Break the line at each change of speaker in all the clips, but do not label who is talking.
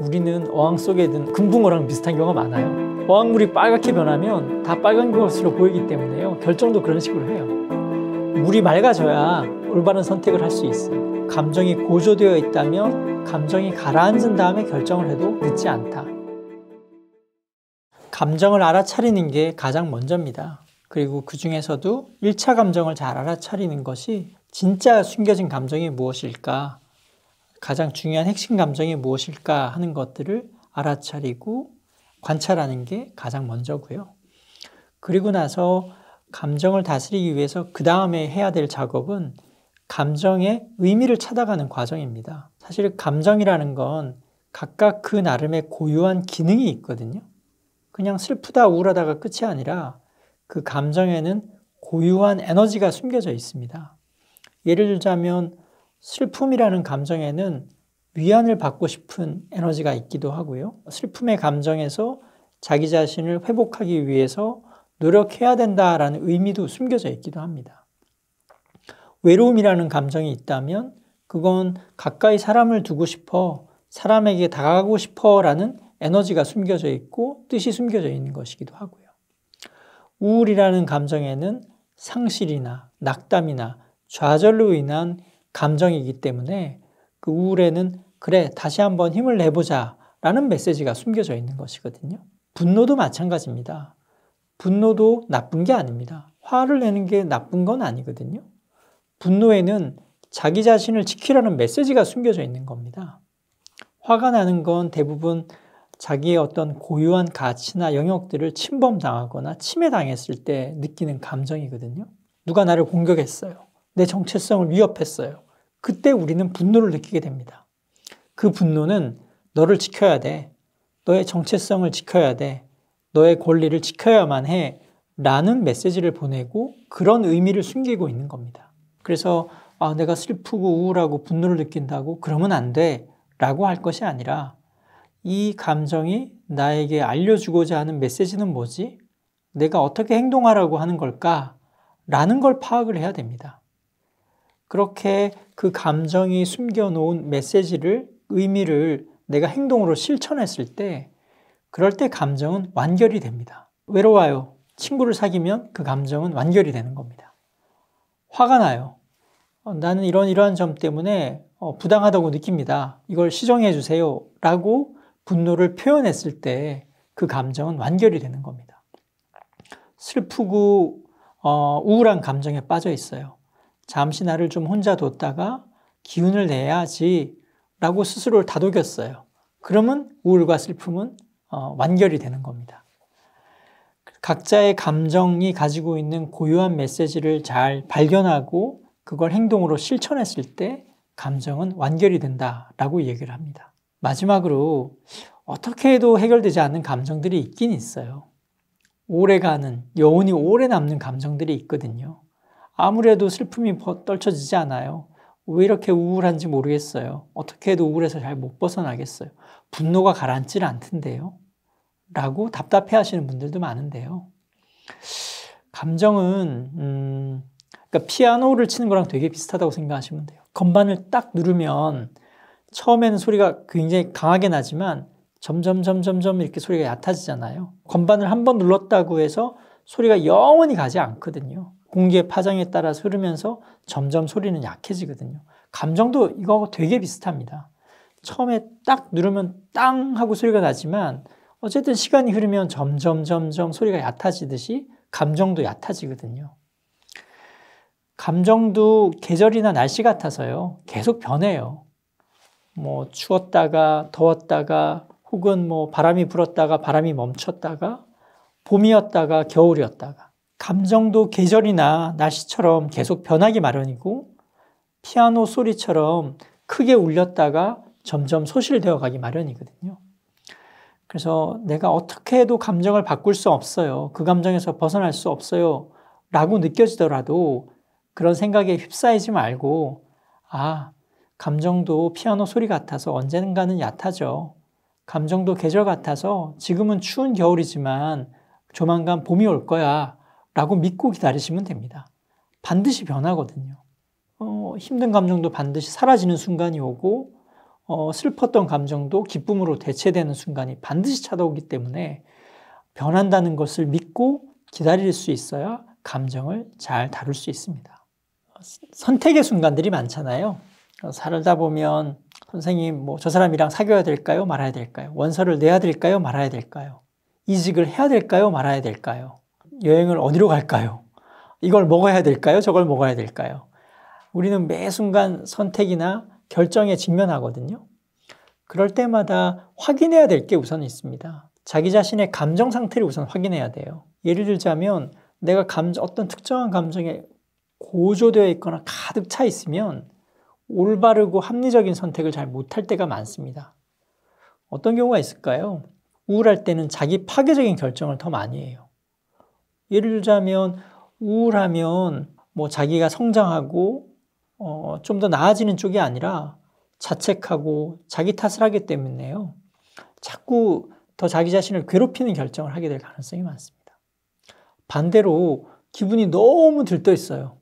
우리는 어항 속에 든 금붕어랑 비슷한 경우가 많아요. 어항물이 빨갛게 변하면 다 빨간 것으로 보이기 때문에요. 결정도 그런 식으로 해요. 물이 맑아져야 올바른 선택을 할 수 있어요. 감정이 고조되어 있다면 감정이 가라앉은 다음에 결정을 해도 늦지 않다. 감정을 알아차리는 게 가장 먼저입니다. 그리고 그 중에서도 1차 감정을 잘 알아차리는 것이 진짜 숨겨진 감정이 무엇일까 가장 중요한 핵심 감정이 무엇일까 하는 것들을 알아차리고 관찰하는 게 가장 먼저고요. 그리고 나서 감정을 다스리기 위해서 그 다음에 해야 될 작업은 감정의 의미를 찾아가는 과정입니다. 사실 감정이라는 건 각각 그 나름의 고유한 기능이 있거든요. 그냥 슬프다 우울하다가 끝이 아니라 그 감정에는 고유한 에너지가 숨겨져 있습니다. 예를 들자면 슬픔이라는 감정에는 위안을 받고 싶은 에너지가 있기도 하고요. 슬픔의 감정에서 자기 자신을 회복하기 위해서 노력해야 된다라는 의미도 숨겨져 있기도 합니다. 외로움이라는 감정이 있다면 그건 가까이 사람을 두고 싶어, 사람에게 다가가고 싶어 라는 에너지가 숨겨져 있고 뜻이 숨겨져 있는 것이기도 하고요. 우울이라는 감정에는 상실이나 낙담이나 좌절로 인한 감정이기 때문에 그 우울에는 그래, 다시 한번 힘을 내보자 라는 메시지가 숨겨져 있는 것이거든요. 분노도 마찬가지입니다. 분노도 나쁜 게 아닙니다. 화를 내는 게 나쁜 건 아니거든요. 분노에는 자기 자신을 지키라는 메시지가 숨겨져 있는 겁니다. 화가 나는 건 대부분 자기의 어떤 고유한 가치나 영역들을 침범당하거나 침해당했을 때 느끼는 감정이거든요. 누가 나를 공격했어요. 내 정체성을 위협했어요. 그때 우리는 분노를 느끼게 됩니다. 그 분노는 너를 지켜야 돼. 너의 정체성을 지켜야 돼. 너의 권리를 지켜야만 해. 라는 메시지를 보내고 그런 의미를 숨기고 있는 겁니다. 그래서 아, 내가 슬프고 우울하고 분노를 느낀다고 그러면 안 돼. 라고 할 것이 아니라 이 감정이 나에게 알려주고자 하는 메시지는 뭐지? 내가 어떻게 행동하라고 하는 걸까? 라는 걸 파악을 해야 됩니다. 그렇게 그 감정이 숨겨놓은 메시지를 의미를 내가 행동으로 실천했을 때 그럴 때 감정은 완결이 됩니다. 외로워요. 친구를 사귀면 그 감정은 완결이 되는 겁니다. 화가 나요. 어, 나는 이런 이러한 점 때문에 어, 부당하다고 느낍니다. 이걸 시정해 주세요. 라고 분노를 표현했을 때 그 감정은 완결이 되는 겁니다. 슬프고 어, 우울한 감정에 빠져 있어요. 잠시 나를 좀 혼자 뒀다가 기운을 내야지 라고 스스로를 다독였어요. 그러면 우울과 슬픔은 어, 완결이 되는 겁니다. 각자의 감정이 가지고 있는 고유한 메시지를 잘 발견하고 그걸 행동으로 실천했을 때 감정은 완결이 된다라고 얘기를 합니다. 마지막으로 어떻게 해도 해결되지 않는 감정들이 있긴 있어요. 오래가는, 여운이 오래 남는 감정들이 있거든요. 아무래도 슬픔이 떨쳐지지 않아요. 왜 이렇게 우울한지 모르겠어요. 어떻게 해도 우울해서 잘 못 벗어나겠어요. 분노가 가라앉질 않던데요. 라고 답답해 하시는 분들도 많은데요. 감정은, 음, 그러니까 피아노를 치는 거랑 되게 비슷하다고 생각하시면 돼요. 건반을 딱 누르면 처음에는 소리가 굉장히 강하게 나지만 점점, 점점, 점 이렇게 소리가 얕아지잖아요. 건반을 한 번 눌렀다고 해서 소리가 영원히 가지 않거든요. 공기의 파장에 따라 흐르면서 점점 소리는 약해지거든요. 감정도 이거하고 되게 비슷합니다. 처음에 딱 누르면 땅 하고 소리가 나지만 어쨌든 시간이 흐르면 점점 점점 소리가 얕아지듯이 감정도 얕아지거든요. 감정도 계절이나 날씨 같아서요. 계속 변해요. 뭐 추웠다가 더웠다가 혹은 뭐 바람이 불었다가 바람이 멈췄다가 봄이었다가 겨울이었다가 감정도 계절이나 날씨처럼 계속 변하기 마련이고 피아노 소리처럼 크게 울렸다가 점점 소실되어 가기 마련이거든요. 그래서 내가 어떻게 해도 감정을 바꿀 수 없어요. 그 감정에서 벗어날 수 없어요. 라고 느껴지더라도 그런 생각에 휩싸이지 말고, 아, 감정도 피아노 소리 같아서 언젠가는 얕아져. 감정도 계절 같아서 지금은 추운 겨울이지만 조만간 봄이 올 거야. 라고 믿고 기다리시면 됩니다. 반드시 변하거든요. 어, 힘든 감정도 반드시 사라지는 순간이 오고, 어, 슬펐던 감정도 기쁨으로 대체되는 순간이 반드시 찾아오기 때문에 변한다는 것을 믿고 기다릴 수 있어야 감정을 잘 다룰 수 있습니다. 선택의 순간들이 많잖아요. 어, 살다 보면 선생님, 뭐 저 사람이랑 사귀어야 될까요? 말아야 될까요? 원서를 내야 될까요? 말아야 될까요? 이직을 해야 될까요? 말아야 될까요? 여행을 어디로 갈까요? 이걸 먹어야 될까요? 저걸 먹어야 될까요? 우리는 매 순간 선택이나 결정에 직면하거든요. 그럴 때마다 확인해야 될 게 우선 있습니다. 자기 자신의 감정 상태를 우선 확인해야 돼요. 예를 들자면 내가 감정, 어떤 특정한 감정에 고조되어 있거나 가득 차 있으면 올바르고 합리적인 선택을 잘 못할 때가 많습니다. 어떤 경우가 있을까요? 우울할 때는 자기 파괴적인 결정을 더 많이 해요. 예를 들자면 우울하면 뭐 자기가 성장하고 어, 좀 더 나아지는 쪽이 아니라 자책하고 자기 탓을 하기 때문에요. 자꾸 더 자기 자신을 괴롭히는 결정을 하게 될 가능성이 많습니다. 반대로 기분이 너무 들떠 있어요.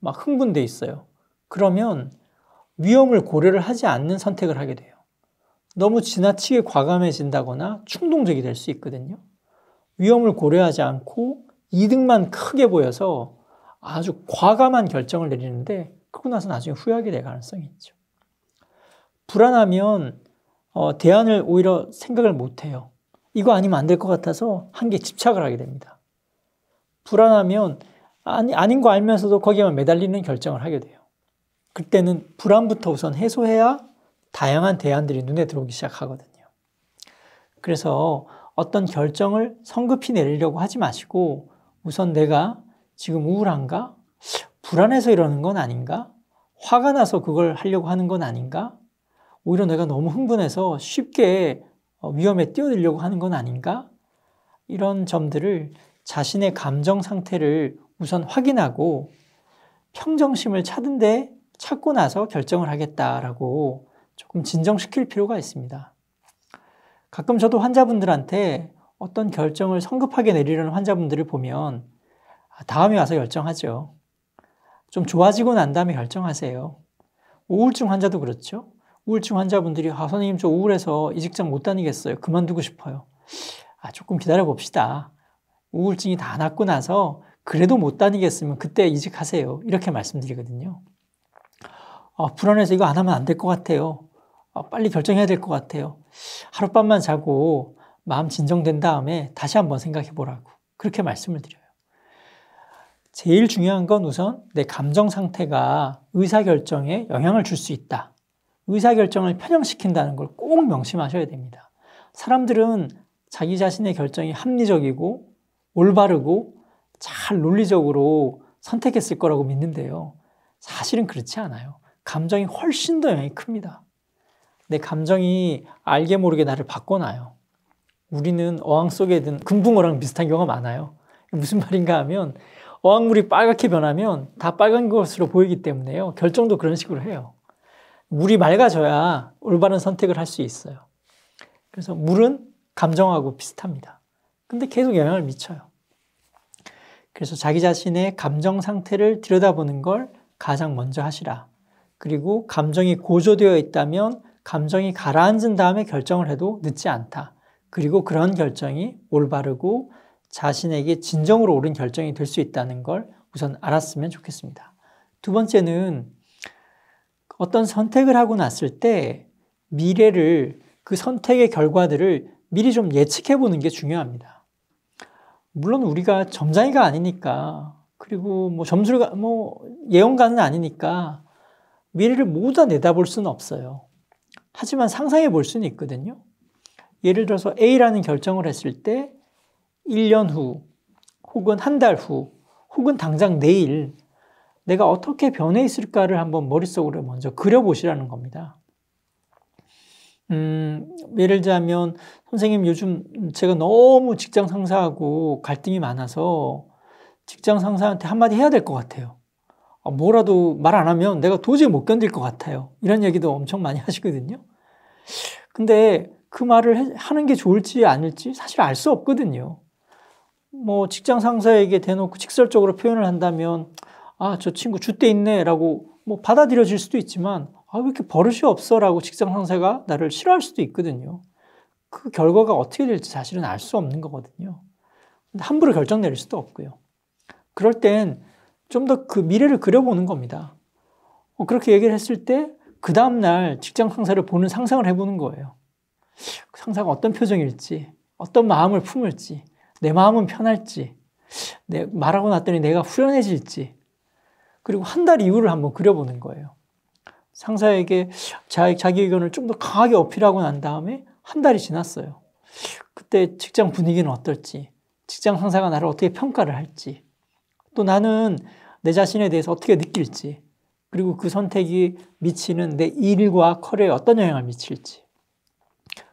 막 흥분돼 있어요. 그러면 위험을 고려를 하지 않는 선택을 하게 돼요. 너무 지나치게 과감해진다거나 충동적이 될 수 있거든요. 위험을 고려하지 않고 이득만 크게 보여서 아주 과감한 결정을 내리는데 그러고 나서 나중에 후회하게 될 가능성이 있죠. 불안하면 어, 대안을 오히려 생각을 못해요. 이거 아니면 안 될 것 같아서 한개 집착을 하게 됩니다. 불안하면 아니, 아닌 거 알면서도 거기에만 매달리는 결정을 하게 돼요. 그때는 불안부터 우선 해소해야 다양한 대안들이 눈에 들어오기 시작하거든요. 그래서 어떤 결정을 성급히 내리려고 하지 마시고 우선 내가 지금 우울한가? 불안해서 이러는 건 아닌가? 화가 나서 그걸 하려고 하는 건 아닌가? 오히려 내가 너무 흥분해서 쉽게 어, 위험에 뛰어들려고 하는 건 아닌가? 이런 점들을 자신의 감정 상태를 우선 확인하고 평정심을 찾은데 찾고 나서 결정을 하겠다라고 조금 진정시킬 필요가 있습니다. 가끔 저도 환자분들한테 어떤 결정을 성급하게 내리려는 환자분들을 보면 아, 다음에 와서 결정하죠. 좀 좋아지고 난 다음에 결정하세요. 우울증 환자도 그렇죠. 우울증 환자분들이 아 선생님 저 우울해서 이 직장 못 다니겠어요. 그만두고 싶어요. 아 조금 기다려 봅시다. 우울증이 다 낫고 나서 그래도 못 다니겠으면 그때 이직하세요. 이렇게 말씀드리거든요. 아, 불안해서 이거 안 하면 안 될 것 같아요. 어, 빨리 결정해야 될 것 같아요. 하룻밤만 자고 마음 진정된 다음에 다시 한번 생각해 보라고 그렇게 말씀을 드려요. 제일 중요한 건 우선 내 감정 상태가 의사결정에 영향을 줄 수 있다. 의사결정을 편향시킨다는 걸 꼭 명심하셔야 됩니다. 사람들은 자기 자신의 결정이 합리적이고 올바르고 잘 논리적으로 선택했을 거라고 믿는데요. 사실은 그렇지 않아요. 감정이 훨씬 더 영향이 큽니다. 내 감정이 알게 모르게 나를 바꿔놔요. 우리는 어항 속에 든 금붕어랑 비슷한 경우가 많아요. 무슨 말인가 하면 어항물이 빨갛게 변하면 다 빨간 것으로 보이기 때문에요. 결정도 그런 식으로 해요. 물이 맑아져야 올바른 선택을 할 수 있어요. 그래서 물은 감정하고 비슷합니다. 근데 계속 영향을 미쳐요. 그래서 자기 자신의 감정 상태를 들여다보는 걸 가장 먼저 하시라. 그리고 감정이 고조되어 있다면 감정이 가라앉은 다음에 결정을 해도 늦지 않다. 그리고 그런 결정이 올바르고 자신에게 진정으로 옳은 결정이 될 수 있다는 걸 우선 알았으면 좋겠습니다. 두 번째는 어떤 선택을 하고 났을 때 미래를 그 선택의 결과들을 미리 좀 예측해 보는 게 중요합니다. 물론 우리가 점장이가 아니니까 그리고 뭐 점수를 뭐 예언가는 아니니까 미래를 모두 다 내다볼 수는 없어요. 하지만 상상해 볼 수는 있거든요. 예를 들어서 A라는 결정을 했을 때 1년 후, 혹은 한 달 후, 혹은 당장 내일 내가 어떻게 변해 있을까를 한번 머릿속으로 먼저 그려보시라는 겁니다. 음, 예를 들자면, 선생님 요즘 제가 너무 직장 상사하고 갈등이 많아서 직장 상사한테 한마디 해야 될 것 같아요. 아, 뭐라도 말 안 하면 내가 도저히 못 견딜 것 같아요. 이런 얘기도 엄청 많이 하시거든요. 근데 그 말을 하는 게 좋을지 아닐지 사실 알 수 없거든요. 뭐 직장 상사에게 대놓고 직설적으로 표현을 한다면 아, 저 친구 주 때 있네라고 뭐 받아들여질 수도 있지만 아, 왜 이렇게 버릇이 없어라고 직장 상사가 나를 싫어할 수도 있거든요. 그 결과가 어떻게 될지 사실은 알 수 없는 거거든요. 근데 함부로 결정 내릴 수도 없고요. 그럴 땐 좀더그 미래를 그려보는 겁니다. 어, 그렇게 얘기를 했을 때, 그 다음날 직장 상사를 보는 상상을 해보는 거예요. 상사가 어떤 표정일지, 어떤 마음을 품을지, 내 마음은 편할지, 내, 말하고 났더니 내가 후련해질지, 그리고 한 달 이후를 한번 그려보는 거예요. 상사에게 자, 자기 의견을 좀 더 강하게 어필하고 난 다음에 한 달이 지났어요. 그때 직장 분위기는 어떨지, 직장 상사가 나를 어떻게 평가를 할지, 또 나는 내 자신에 대해서 어떻게 느낄지, 그리고 그 선택이 미치는 내 일과 커리어에 어떤 영향을 미칠지.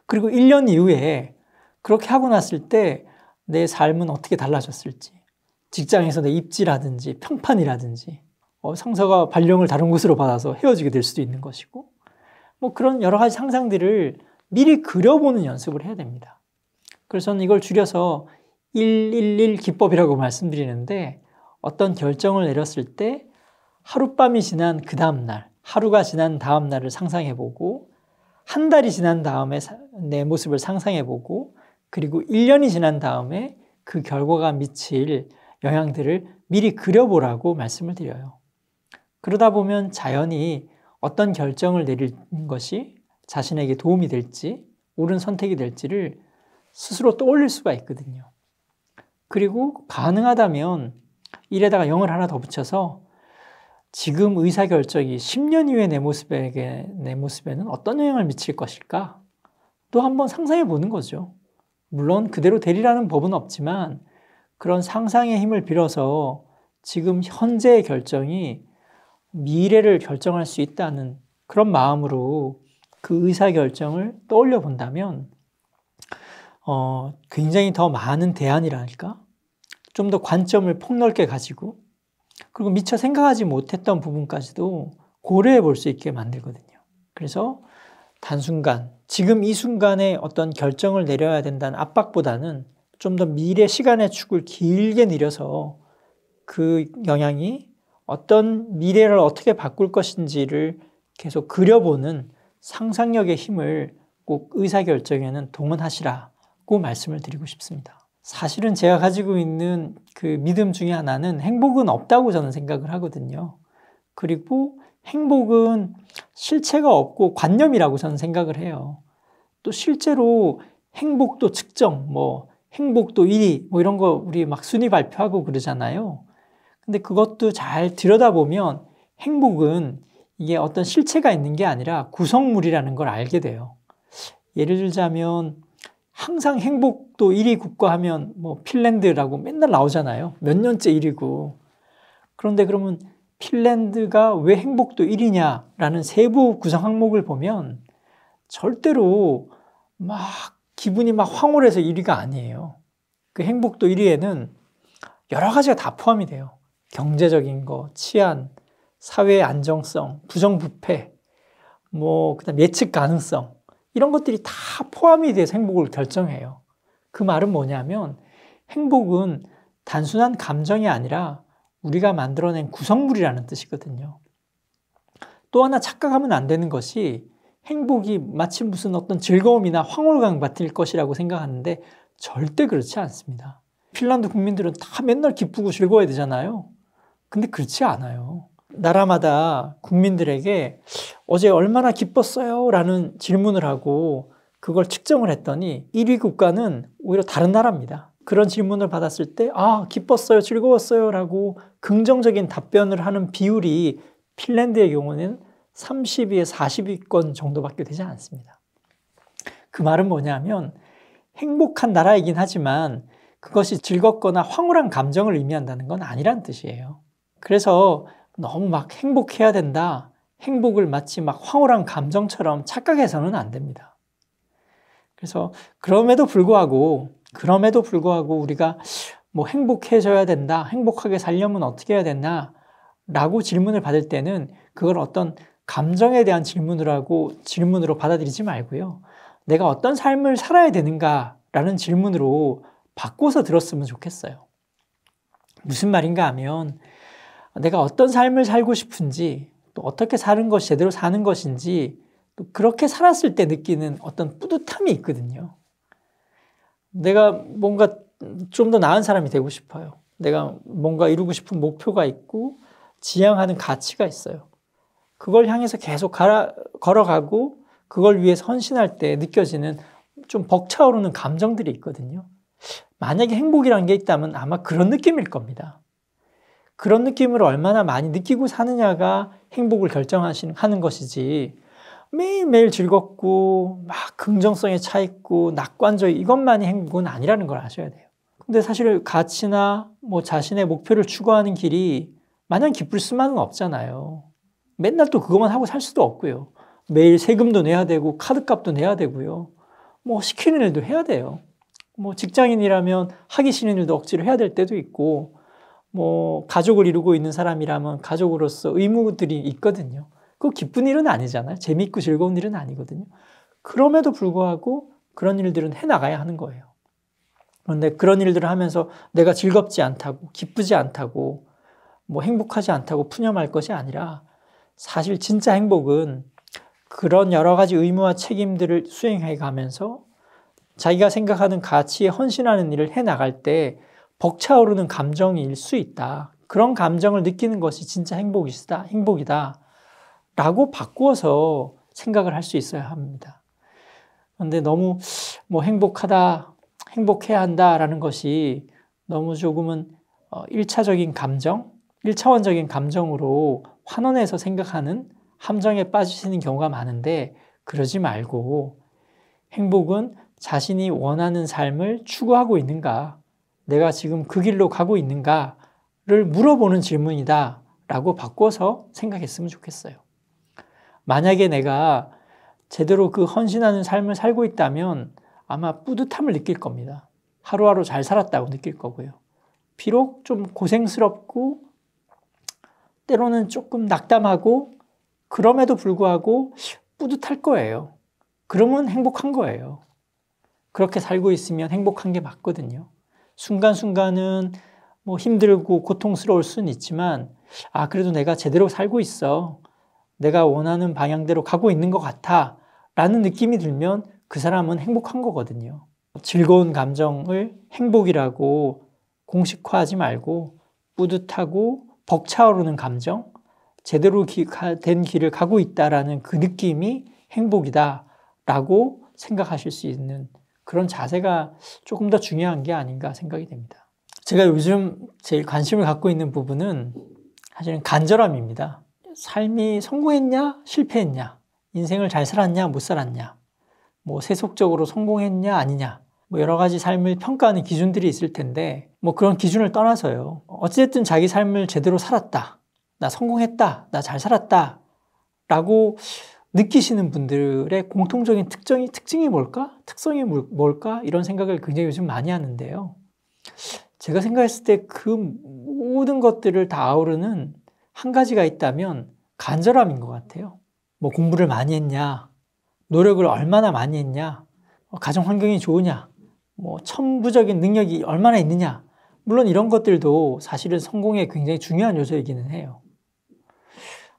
그리고 1년 이후에 그렇게 하고 났을 때 내 삶은 어떻게 달라졌을지. 직장에서 내 입지라든지 평판이라든지 어, 상사가 발령을 다른 곳으로 받아서 헤어지게 될 수도 있는 것이고 뭐 그런 여러 가지 상상들을 미리 그려보는 연습을 해야 됩니다. 그래서 저는 이걸 줄여서 111 기법이라고 말씀드리는데 어떤 결정을 내렸을 때 하룻밤이 지난 그 다음날, 하루가 지난 다음날을 상상해보고, 한 달이 지난 다음에 내 모습을 상상해보고, 그리고 1년이 지난 다음에 그 결과가 미칠 영향들을 미리 그려보라고 말씀을 드려요. 그러다 보면 자연히 어떤 결정을 내릴 것이 자신에게 도움이 될지, 옳은 선택이 될지를 스스로 떠올릴 수가 있거든요. 그리고 가능하다면 1에다가 0을 하나 더 붙여서 지금 의사결정이 10년 이후의 내 모습에게, 내 모습에는 어떤 영향을 미칠 것일까? 또 한번 상상해 보는 거죠. 물론 그대로 되리라는 법은 없지만 그런 상상의 힘을 빌어서 지금 현재의 결정이 미래를 결정할 수 있다는 그런 마음으로 그 의사결정을 떠올려 본다면 어, 굉장히 더 많은 대안이랄까? 좀더 관점을 폭넓게 가지고 그리고 미처 생각하지 못했던 부분까지도 고려해 볼 수 있게 만들거든요. 그래서 단순간, 지금 이 순간에 어떤 결정을 내려야 된다는 압박보다는 좀 더 미래 시간의 축을 길게 내려서 그 영향이 어떤 미래를 어떻게 바꿀 것인지를 계속 그려보는 상상력의 힘을 꼭 의사결정에는 동원하시라고 말씀을 드리고 싶습니다. 사실은 제가 가지고 있는 그 믿음 중에 하나는 행복은 없다고 저는 생각을 하거든요. 그리고 행복은 실체가 없고 관념이라고 저는 생각을 해요. 또 실제로 행복도 측정, 뭐 행복도 1위, 뭐 이런 거 우리 막 순위 발표하고 그러잖아요. 근데 그것도 잘 들여다보면 행복은 이게 어떤 실체가 있는 게 아니라 구성물이라는 걸 알게 돼요. 예를 들자면 항상 행복도 1위 국가하면 뭐 핀란드라고 맨날 나오잖아요. 몇 년째 1위고. 그런데 그러면 핀란드가 왜 행복도 1위냐라는 세부 구성 항목을 보면 절대로 막 기분이 막 황홀해서 1위가 아니에요. 그 행복도 1위에는 여러 가지가 다 포함이 돼요. 경제적인 거, 치안, 사회 안정성, 부정부패, 뭐, 그 다음 예측 가능성, 이런 것들이 다 포함이 돼서 행복을 결정해요. 그 말은 뭐냐면 행복은 단순한 감정이 아니라 우리가 만들어낸 구성물이라는 뜻이거든요. 또 하나 착각하면 안 되는 것이 행복이 마치 무슨 어떤 즐거움이나 황홀감 같을 것이라고 생각하는데 절대 그렇지 않습니다. 핀란드 국민들은 다 맨날 기쁘고 즐거워야 되잖아요. 근데 그렇지 않아요. 나라마다 국민들에게 어제 얼마나 기뻤어요? 라는 질문을 하고 그걸 측정을 했더니 1위 국가는 오히려 다른 나라입니다. 그런 질문을 받았을 때, 아, 기뻤어요, 즐거웠어요 라고 긍정적인 답변을 하는 비율이 핀란드의 경우는 30위에 40위권 정도밖에 되지 않습니다. 그 말은 뭐냐면 행복한 나라이긴 하지만 그것이 즐겁거나 황홀한 감정을 의미한다는 건 아니란 뜻이에요. 그래서 너무 막 행복해야 된다. 행복을 마치 막 황홀한 감정처럼 착각해서는 안 됩니다. 그래서 그럼에도 불구하고 그럼에도 불구하고 우리가 뭐 행복해져야 된다. 행복하게 살려면 어떻게 해야 되나? 라고 질문을 받을 때는 그걸 어떤 감정에 대한 질문이라고 질문으로 받아들이지 말고요. 내가 어떤 삶을 살아야 되는가라는 질문으로 바꿔서 들었으면 좋겠어요. 무슨 말인가 하면 내가 어떤 삶을 살고 싶은지 또 어떻게 사는 것이 제대로 사는 것인지 또 그렇게 살았을 때 느끼는 어떤 뿌듯함이 있거든요. 내가 뭔가 좀 더 나은 사람이 되고 싶어요. 내가 뭔가 이루고 싶은 목표가 있고 지향하는 가치가 있어요. 그걸 향해서 계속 가라, 걸어가고 그걸 위해 헌신할 때 느껴지는 좀 벅차오르는 감정들이 있거든요. 만약에 행복이란게 있다면 아마 그런 느낌일 겁니다. 그런 느낌을 얼마나 많이 느끼고 사느냐가 행복을 결정하는 것이지 매일매일 즐겁고 막 긍정성에 차 있고 낙관적이 이것만이 행복은 아니라는 걸 아셔야 돼요. 근데 사실 가치나 뭐 자신의 목표를 추구하는 길이 마냥 기쁠 수만은 없잖아요. 맨날 또 그것만 하고 살 수도 없고요. 매일 세금도 내야 되고 카드값도 내야 되고요. 뭐 시키는 일도 해야 돼요. 뭐 직장인이라면 하기 싫은 일도 억지로 해야 될 때도 있고 뭐 가족을 이루고 있는 사람이라면 가족으로서 의무들이 있거든요. 그 기쁜 일은 아니잖아요. 재밌고 즐거운 일은 아니거든요. 그럼에도 불구하고 그런 일들은 해 나가야 하는 거예요. 그런데 그런 일들을 하면서 내가 즐겁지 않다고, 기쁘지 않다고, 뭐 행복하지 않다고 푸념할 것이 아니라 사실 진짜 행복은 그런 여러 가지 의무와 책임들을 수행해 가면서 자기가 생각하는 가치에 헌신하는 일을 해 나갈 때 벅차오르는 감정일 수 있다. 그런 감정을 느끼는 것이 진짜 행복이다, 행복이다. 라고 바꾸어서 생각을 할 수 있어야 합니다. 그런데 너무 뭐 행복하다, 행복해야 한다라는 것이 너무 조금은 1차적인 어, 감정, 1차원적인 감정으로 환원해서 생각하는 함정에 빠지시는 경우가 많은데 그러지 말고 행복은 자신이 원하는 삶을 추구하고 있는가? 내가 지금 그 길로 가고 있는가를 물어보는 질문이다 라고 바꿔서 생각했으면 좋겠어요. 만약에 내가 제대로 그 헌신하는 삶을 살고 있다면 아마 뿌듯함을 느낄 겁니다. 하루하루 잘 살았다고 느낄 거고요. 비록 좀 고생스럽고 때로는 조금 낙담하고 그럼에도 불구하고 뿌듯할 거예요. 그러면 행복한 거예요. 그렇게 살고 있으면 행복한 게 맞거든요. 순간순간은 뭐 힘들고 고통스러울 수는 있지만, 아, 그래도 내가 제대로 살고 있어. 내가 원하는 방향대로 가고 있는 것 같아. 라는 느낌이 들면 그 사람은 행복한 거거든요. 즐거운 감정을 행복이라고 공식화하지 말고 뿌듯하고 벅차오르는 감정, 제대로 기, 가, 된 길을 가고 있다라는 그 느낌이 행복이다라고 생각하실 수 있는 그런 자세가 조금 더 중요한 게 아닌가 생각이 됩니다. 제가 요즘 제일 관심을 갖고 있는 부분은 사실은 간절함입니다. 삶이 성공했냐, 실패했냐, 인생을 잘 살았냐, 못 살았냐, 뭐 세속적으로 성공했냐, 아니냐, 뭐 여러 가지 삶을 평가하는 기준들이 있을 텐데, 뭐 그런 기준을 떠나서요. 어찌든 자기 삶을 제대로 살았다. 나 성공했다. 나 잘 살았다. 라고 느끼시는 분들의 공통적인 특정이, 특징이 뭘까? 특성이 뭘까? 이런 생각을 굉장히 요즘 많이 하는데요. 제가 생각했을 때 그 모든 것들을 다 아우르는 한 가지가 있다면 간절함인 것 같아요. 뭐 공부를 많이 했냐, 노력을 얼마나 많이 했냐, 뭐 가정 환경이 좋으냐, 뭐 천부적인 능력이 얼마나 있느냐. 물론 이런 것들도 사실은 성공에 굉장히 중요한 요소이기는 해요.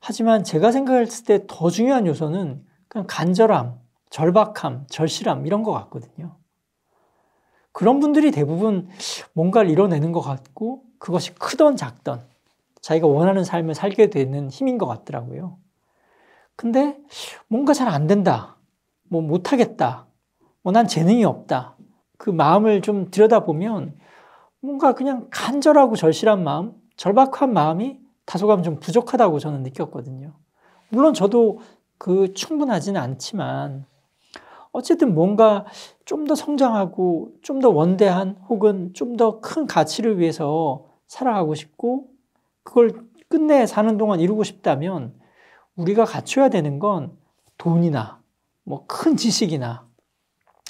하지만 제가 생각했을 때 더 중요한 요소는 그냥 간절함, 절박함, 절실함 이런 것 같거든요. 그런 분들이 대부분 뭔가를 이뤄내는 것 같고 그것이 크던 작던 자기가 원하는 삶을 살게 되는 힘인 것 같더라고요. 근데 뭔가 잘 안 된다. 뭐 못하겠다. 뭐 난 재능이 없다. 그 마음을 좀 들여다보면 뭔가 그냥 간절하고 절실한 마음, 절박한 마음이 다소간 좀 부족하다고 저는 느꼈거든요. 물론 저도 그 충분하지는 않지만 어쨌든 뭔가 좀 더 성장하고 좀 더 원대한 혹은 좀 더 큰 가치를 위해서 살아가고 싶고 그걸 끝내 사는 동안 이루고 싶다면 우리가 갖춰야 되는 건 돈이나 뭐 큰 지식이나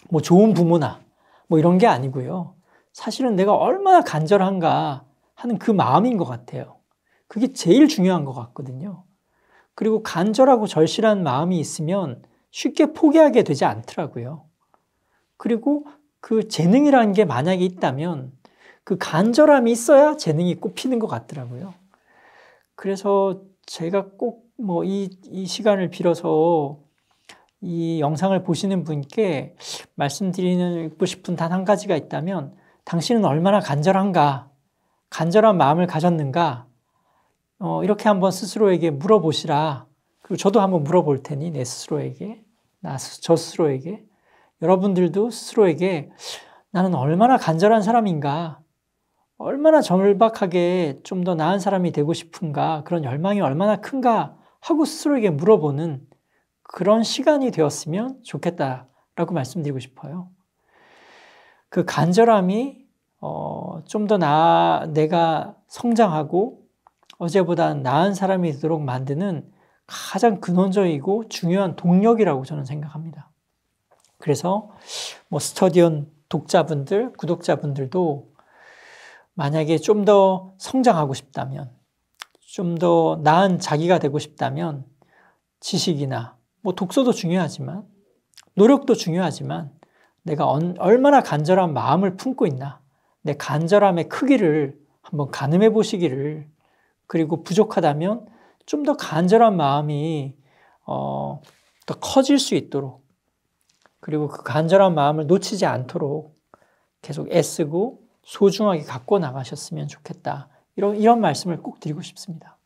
뭐 좋은 부모나 뭐 이런 게 아니고요. 사실은 내가 얼마나 간절한가 하는 그 마음인 것 같아요. 그게 제일 중요한 것 같거든요. 그리고 간절하고 절실한 마음이 있으면 쉽게 포기하게 되지 않더라고요. 그리고 그 재능이라는 게 만약에 있다면 그 간절함이 있어야 재능이 꽃피는 것 같더라고요. 그래서 제가 꼭 뭐 이 이 시간을 빌어서 이 영상을 보시는 분께 말씀드리고 싶은 단 한 가지가 있다면 당신은 얼마나 간절한가, 간절한 마음을 가졌는가, 어, 이렇게 한번 스스로에게 물어보시라. 그리고 저도 한번 물어볼 테니 내 스스로에게, 나, 저 스스로에게, 여러분들도 스스로에게 나는 얼마나 간절한 사람인가, 얼마나 절박하게 좀 더 나은 사람이 되고 싶은가, 그런 열망이 얼마나 큰가 하고 스스로에게 물어보는 그런 시간이 되었으면 좋겠다라고 말씀드리고 싶어요. 그 간절함이 어, 좀 더 나, 내가 성장하고 어제보다 나은 사람이 되도록 만드는 가장 근원적이고 중요한 동력이라고 저는 생각합니다. 그래서 뭐 스터디온 독자분들, 구독자분들도 만약에 좀 더 성장하고 싶다면, 좀 더 나은 자기가 되고 싶다면, 지식이나, 뭐 독서도 중요하지만, 노력도 중요하지만, 내가 얼마나 간절한 마음을 품고 있나, 내 간절함의 크기를 한번 가늠해 보시기를 그리고 부족하다면 좀 더 간절한 마음이 어, 더 커질 수 있도록 그리고 그 간절한 마음을 놓치지 않도록 계속 애쓰고 소중하게 갖고 나가셨으면 좋겠다. 이런, 이런 말씀을 꼭 드리고 싶습니다.